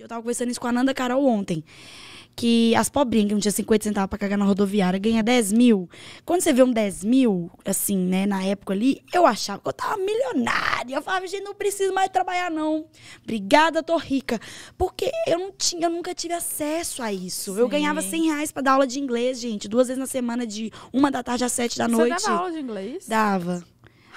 Eu tava conversando isso com a Nanda Carol ontem. Que as pobrinhas que não tinha 50 centavos pra cagar na rodoviária ganha 10 mil. Quando você vê um 10 mil, assim, né, na época ali, eu achava que eu tava milionária. Eu falava, gente, não preciso mais trabalhar, não. Obrigada, tô rica. Porque eu não tinha, eu nunca tive acesso a isso. Sim. Eu ganhava 100 reais pra dar aula de inglês, gente. Duas vezes na semana, de uma da tarde às sete da noite. Você dava aula de inglês? Dava.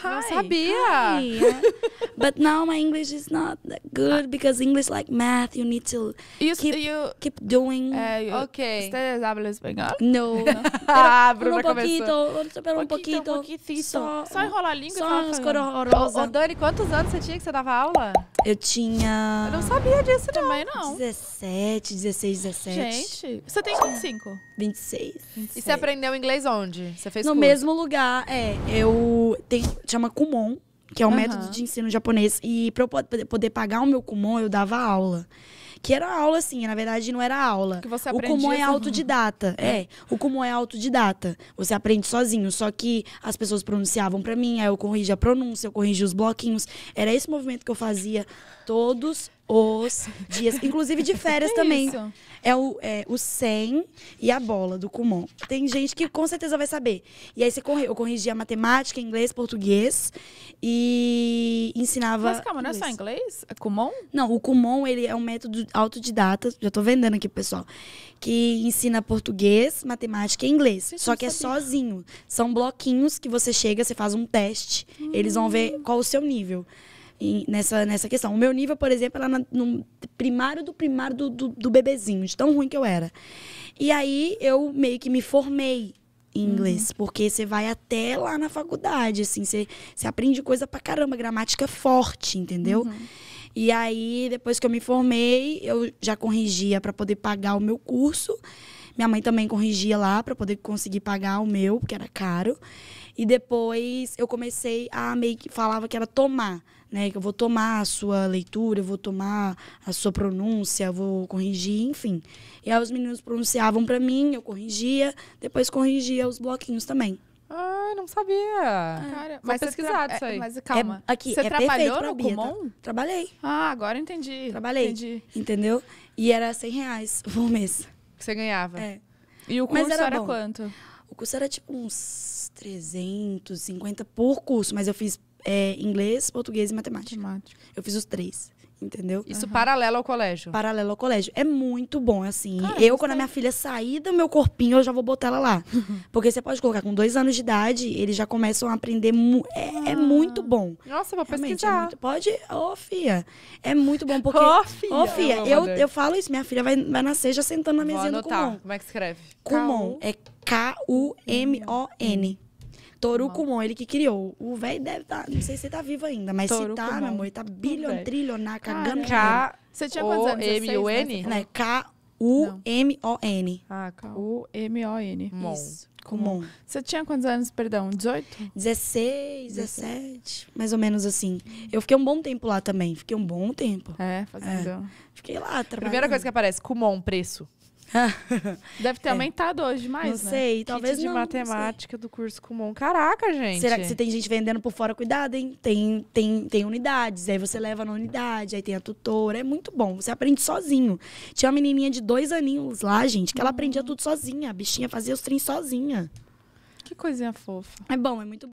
Hi. Eu sabia. Hi. But now my English is not that good because English like math you need to you, keep, you, keep doing. É, you, ok. Você habla espanhol? No. ah, Bruno um começou. Poquito, pero um pouquinho, um pouquinho. Só, só enrolar a língua só e falar. Só horrorosa. Dani, quantos anos você tinha que você dava aula? Eu tinha. Eu não sabia disso não. também, não. 17, 16, 17. Gente, você tem 25? 26. 26. E você aprendeu inglês onde? Você fez No curso? mesmo lugar, é. Eu. Tem, chama Kumon, que é o uhum. método de ensino japonês. E pra eu poder pagar o meu Kumon, eu dava aula. Que era aula, assim, na verdade não era aula. Que você o Kumon é autodidata. É. é. O Kumon é autodidata. Você aprende sozinho. Só que as pessoas pronunciavam para mim, aí eu corrigia a pronúncia, eu corrigia os bloquinhos. Era esse movimento que eu fazia todos os dias, inclusive de férias é também. Isso? É o, é o 100 e a bola do Kumon. Tem gente que com certeza vai saber. E aí você corri, eu corrigia matemática, inglês, português e ensinava. Mas calma, inglês. não é só inglês? É Kumon? Não, o Kumon ele é um método autodidata, já tô vendendo aqui, pessoal, que ensina português, matemática e inglês. Eu só que é sozinho. São bloquinhos que você chega, você faz um teste, hum. eles vão ver qual o seu nível nessa, nessa questão. O meu nível, por exemplo, era no primário do primário do, do, do, bebezinho, de tão ruim que eu era. E aí eu meio que me formei em uhum. inglês, uhum. porque você vai até lá na faculdade, assim, você, você aprende coisa pra caramba, gramática forte, entendeu? Uhum. E aí, depois que eu me formei, eu já corrigia para poder pagar o meu curso. Minha mãe também corrigia lá para poder conseguir pagar o meu, porque era caro. E depois eu comecei a meio que falava que era tomar, né? Que eu vou tomar a sua leitura, eu vou tomar a sua pronúncia, eu vou corrigir, enfim. E aí os meninos pronunciavam para mim, eu corrigia, depois corrigia os bloquinhos também não sabia. É. Cara, mas pesquisado tra... É, isso aí. É, mas calma. É, aqui, você é trabalhou no Kumon? Trabalhei. Ah, agora entendi. Trabalhei. Entendi. Entendeu? E era 100 reais por mês. Que você ganhava. É. E o curso era, era quanto? O curso era tipo uns 350 por curso, mas eu fiz é, inglês, português e matemática. matemática. Eu fiz os três entendeu? Isso uhum. paralelo ao colégio. Paralelo ao colégio. É muito bom, assim. eu, quando a minha filha sair do meu corpinho, eu já vou botar ela lá. Porque você pode colocar com dois anos de idade, eles já começam a aprender. Mu é, é, ah. muito bom. Nossa, vou Realmente, é pesquisar. É muito... Pode, ô oh, fia. É muito bom, porque... Ô oh, fia! Oh, fia. eu, eu falo isso, minha filha vai, vai nascer já sentando na mesinha vou do Kumon. Como é que escreve? Kumon. É K-U-M-O-N. Toru Kumon, ele que criou. O velho deve estar, tá, não sei se ele tá vivo ainda, mas Toru se tá, Kumon. meu amor, ele tá bilhão, cagando. K. Você tinha quantos anos? M, U, N? Né? É K, U, M, O, N. Ah, K. U, M, O, N. Kumon. Você tinha quantos anos, perdão? 18? 16, 17, mais ou menos assim. Eu fiquei um bom tempo lá também. Fiquei um bom tempo. É, fazendo. É. Fiquei lá trabalhando. Primeira coisa que aparece, Kumon, preço. Deve ter é. aumentado hoje mais, não né? sei, talvez de não, matemática não do curso comum. Caraca, gente. Será que você tem gente vendendo por fora, cuidado, hein? Tem, tem, tem unidades, aí você leva na unidade, aí tem a tutora. É muito bom, você aprende sozinho. Tinha uma menininha de dois aninhos lá, gente, que ela hum. aprendia tudo sozinha. A bichinha fazia os trem sozinha. Que coisinha fofa. É bom, é muito bom.